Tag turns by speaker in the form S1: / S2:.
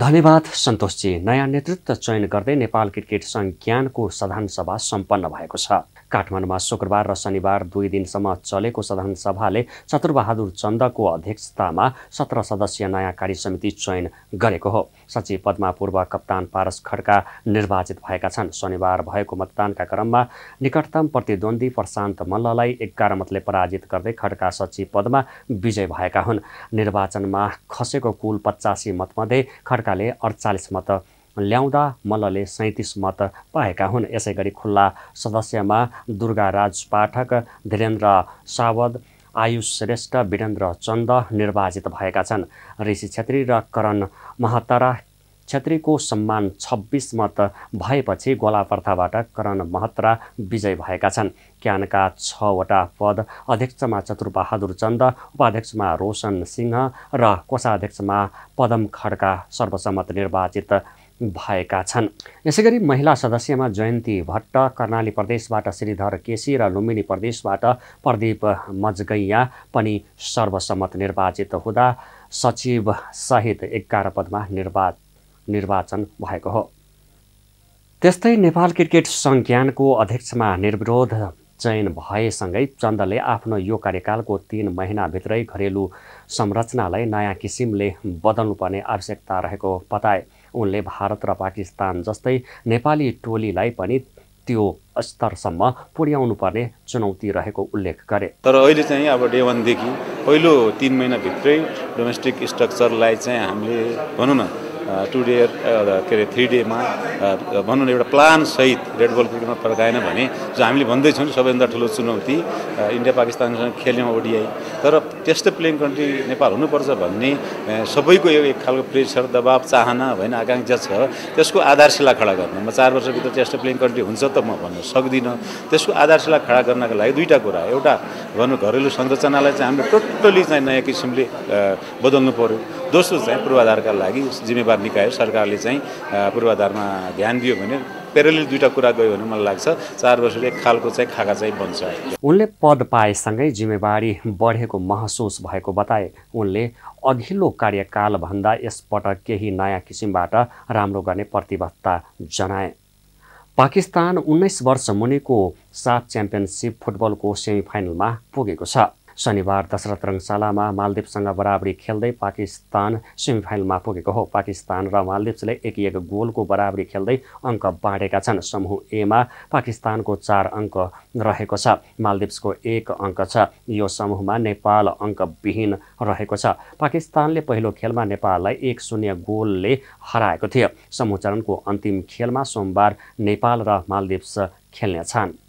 S1: धन्यवाद सन्तोषजी नयाँ नेतृत्व चयन गर्दै नेपाल क्रिकेट सङ्घ ज्ञानको साधारण सभा सम्पन्न भएको छ काठमाडौँमा शुक्रबार र शनिबार दुई दिनसम्म चलेको साधारण सभाले चतुरबहादुर चन्दको अध्यक्षतामा सत्र सदस्यीय नयाँ कार्य समिति चयन गरेको हो सचिव पदमा पूर्व कप्तान पारस खड्का निर्वाचित भएका छन् शनिबार भएको मतदानका क्रममा निकटतम प्रतिद्वन्दी प्रशान्त मल्ललाई एघार मतले पराजित गर्दै खड्का सचिव पदमा विजय भएका हुन् निर्वाचनमा खसेको कुल पचासी मतमध्ये खड्काले अडचालिस मत ल्याउँदा मल्लले सैँतिस मत पाएका हुन् यसै गरी खुल्ला सदस्यमा दुर्गा राज पाठक धीरेन्द्र सावद आयुष श्रेष्ठ वीरेन्द्र चन्द निर्वाचित भएका छन् ऋषि छेत्री र करण महतरा छेत्रीको सम्मान छब्बिस मत भएपछि गोला प्रथाबाट करण महत्रा विजय भएका छन् क्यानका छवटा पद अध्यक्षमा चतुरबहादुर चन्द उपाध्यक्षमा रोशन सिंह र कोषाध्यक्षमा पदम खड्का सर्वसम्मत निर्वाचित भएका छन् यसैगरी महिला सदस्यमा जयन्ती भट्ट कर्णाली प्रदेशबाट श्रीधर केसी र लुम्बिनी प्रदेशबाट प्रदीप मजगैया पनि सर्वसम्मत निर्वाचित हुँदा सचिव सहित एघार पदमा निर्वा निर्वाचन भएको हो त्यस्तै नेपाल क्रिकेट सङ्ज्ञानको अध्यक्षमा निर्विरोध चयन भएसँगै चन्दले आफ्नो यो कार्यकालको तिन महिनाभित्रै घरेलु संरचनालाई नयाँ किसिमले बदल्नुपर्ने आवश्यकता रहेको बताए उनले भारत र पाकिस्तान जस्तै नेपाली टोलीलाई पनि त्यो स्तरसम्म पर्ने चुनौती रहेको उल्लेख गरे
S2: तर अहिले चाहिँ अब डे वानदेखि पहिलो तिन महिनाभित्रै डोमेस्टिक स्ट्रक्चरलाई चाहिँ हामीले भनौँ न टु डे के अरे थ्री डेमा भनौँ न एउटा प्लानसहित रेड बल क्रिकेटमा फर्काएन भने जो हामीले भन्दैछौँ सबैभन्दा ठुलो चुनौती इन्डिया पाकिस्तानसँग खेल्यौँ ओडिआई तर त्यस्तो प्लेइङ कन्ट्री नेपाल हुनुपर्छ भन्ने सबैको यो एक खालको प्रेसर दबाब चाहना होइन आकाङ्क्षा छ त्यसको आधारशिला खडा गर्नु म चार वर्षभित्र त्यस्तो प्लेइङ कन्ट्री हुन्छ त म भन्न सक्दिनँ त्यसको आधारशिला खडा गर्नको लागि दुईवटा कुरा एउटा भनौँ घरेलु संरचनालाई चाहिँ हामीले टोटल्ली चाहिँ नयाँ किसिमले बदल्नु पऱ्यो दोस्रो चाहिँ पूर्वाधारका लागि जिम्मेवार निकाय सरकारले चाहिँ पूर्वाधारमा ध्यान दियो भने प्यारल दुईवटा कुरा गयो भने मलाई लाग्छ चार वर्ष एक खालको चाहिँ खाका चाहिँ बन्छ
S1: उनले पद पाएसँगै जिम्मेवारी बढेको महसुस भएको बताए उनले अघिल्लो कार्यकालभन्दा यसपटक केही नयाँ किसिमबाट राम्रो गर्ने प्रतिबद्धता जनाए पाकिस्तान उन्नाइस वर्ष मुनिको साफ च्याम्पियनसिप फुटबलको सेमिफाइनलमा पुगेको छ शनिबार दशरथ रङशालामा मालदिप्ससँग बराबरी खेल्दै पाकिस्तान सेमिफाइनलमा पुगेको हो पाकिस्तान र मालदिप्सले एक एक गोलको बराबरी खेल्दै अङ्क बाँडेका छन् समूह एमा पाकिस्तानको चार अङ्क रहेको छ मालदिप्सको एक अङ्क छ यो समूहमा नेपाल अङ्कविहीन रहेको छ पाकिस्तानले पहिलो खेलमा नेपाललाई एक शून्य गोलले हराएको थियो समूह चरणको अन्तिम खेलमा सोमबार नेपाल र मालदिप्स खेल्नेछन्